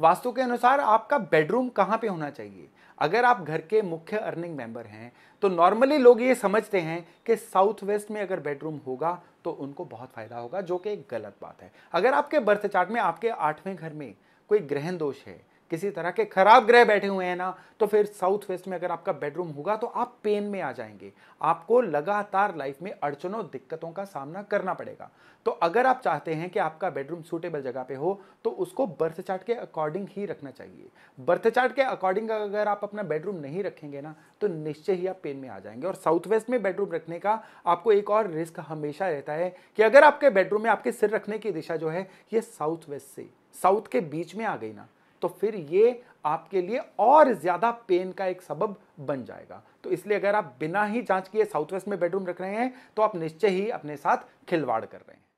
वास्तु के अनुसार आपका बेडरूम कहाँ पे होना चाहिए अगर आप घर के मुख्य अर्निंग मेंबर हैं तो नॉर्मली लोग ये समझते हैं कि साउथ वेस्ट में अगर बेडरूम होगा तो उनको बहुत फ़ायदा होगा जो कि एक गलत बात है अगर आपके बर्थ चार्ट में आपके आठवें घर में कोई ग्रहण दोष है किसी तरह के खराब ग्रह बैठे हुए हैं ना तो फिर साउथ वेस्ट में अगर आपका बेडरूम होगा तो आप पेन में आ जाएंगे आपको लगातार लाइफ में अड़चनों दिक्कतों का सामना करना पड़ेगा तो अगर आप चाहते हैं कि आपका बेडरूम सूटेबल जगह पे हो तो उसको बर्थ चार्ट के अकॉर्डिंग ही रखना चाहिए बर्थ चार्ट के अकॉर्डिंग अगर आप अपना बेडरूम नहीं रखेंगे ना तो निश्चय ही आप पेन में आ जाएंगे और साउथ वेस्ट में बेडरूम रखने का आपको एक और रिस्क हमेशा रहता है कि अगर आपके बेडरूम में आपके सिर रखने की दिशा जो है ये साउथ वेस्ट से साउथ के बीच में आ गई ना तो फिर ये आपके लिए और ज़्यादा पेन का एक सबब बन जाएगा तो इसलिए अगर आप बिना ही जांच किए साउथ वेस्ट में बेडरूम रख रहे हैं तो आप निश्चय ही अपने साथ खिलवाड़ कर रहे हैं